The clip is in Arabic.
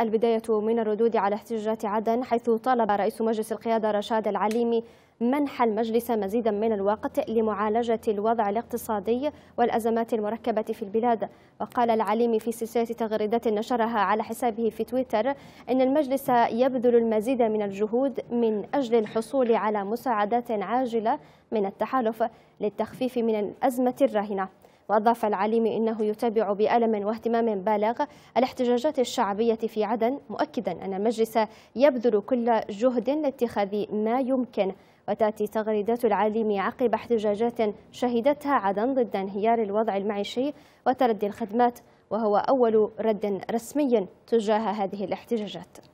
البداية من الردود على احتجاجات عدن حيث طالب رئيس مجلس القيادة رشاد العليمي منح المجلس مزيدا من الوقت لمعالجة الوضع الاقتصادي والأزمات المركبة في البلاد وقال العليمي في سلسلة تغريدات نشرها على حسابه في تويتر أن المجلس يبذل المزيد من الجهود من أجل الحصول على مساعدات عاجلة من التحالف للتخفيف من الأزمة الراهنة وأضاف العليم إنه يتابع بألم واهتمام بالغ الاحتجاجات الشعبية في عدن مؤكدا أن المجلس يبذل كل جهد لاتخاذ ما يمكن وتأتي تغريدات العليم عقب احتجاجات شهدتها عدن ضد انهيار الوضع المعيشي وتردي الخدمات وهو أول رد رسمي تجاه هذه الاحتجاجات